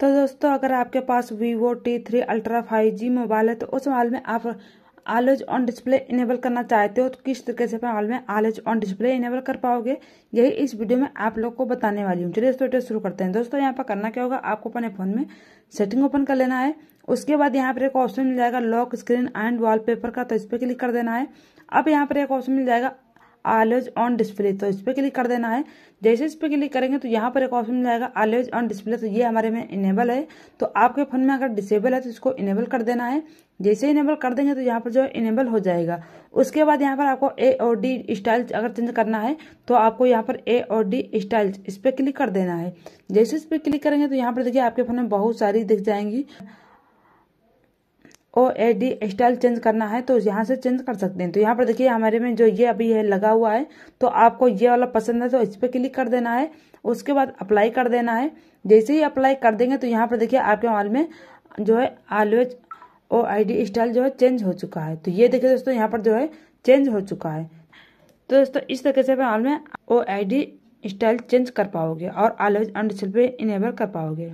तो दोस्तों अगर आपके पास Vivo T three ultra five G mobile है तो उस मोबाइल में आप आलोज ऑन डिस्प्ले इनेबल करना चाहते हो तो किस तरीके से मोबाइल में आलोज ऑन डिस्प्ले इनेबल कर पाओगे यही इस वीडियो में आप लोग को बताने वाली हूँ चलिए दोस्तों शुरू करते हैं दोस्तों यहाँ पर करना क्या होगा आपको अपने फ़ोन में सेटिंग ओपन कर लेना है उसके बाद यहाँ पर एक ऑप्शन मिल जाएगा लॉक स्क्रीन एंड वॉलपेपर का तो इस पर क्लिक कर देना है अब यहाँ पर एक ऑप्शन मिल जाएगा ऑलवेज ऑन डिस्प्ले तो इस पर क्लिक कर देना है जैसे इस पर क्लिक करेंगे तो यहाँ पर एक ऑप्शन मिल जाएगा ऑलवेज ऑन डिस्प्ले तो ये हमारे में इनेबल है तो आपके फोन में अगर डिसेबल है तो इसको इनेबल कर देना है जैसे इनेबल कर देंगे तो यहाँ पर जो इनेबल हो जाएगा उसके बाद यहाँ पर आपको ए और डी स्टाइल अगर चेंज करना है तो आपको यहाँ पर ए और डी स्टाइल इस पर क्लिक कर देना है जैसे इस पर क्लिक करेंगे तो यहाँ पर देखिए आपके फोन में बहुत सारी दिख जाएंगी O A D style change करना है तो यहाँ से चेंज कर सकते हैं तो यहाँ पर देखिए हमारे में जो ये अभी है लगा हुआ है तो आपको ये वाला पसंद है तो इस पर क्लिक कर देना है उसके बाद अप्लाई कर देना है जैसे ही अप्लाई कर देंगे तो यहाँ पर देखिए आपके मोबाइल में जो है always O I D style जो है चेंज हो चुका है तो ये देखिए दोस्तों यहाँ पर जो है चेंज हो चुका है तो दोस्तों इस तरीके से मोबाइल में O I D style change कर पाओगे और ऑलवेज अंड पे इनेबल कर पाओगे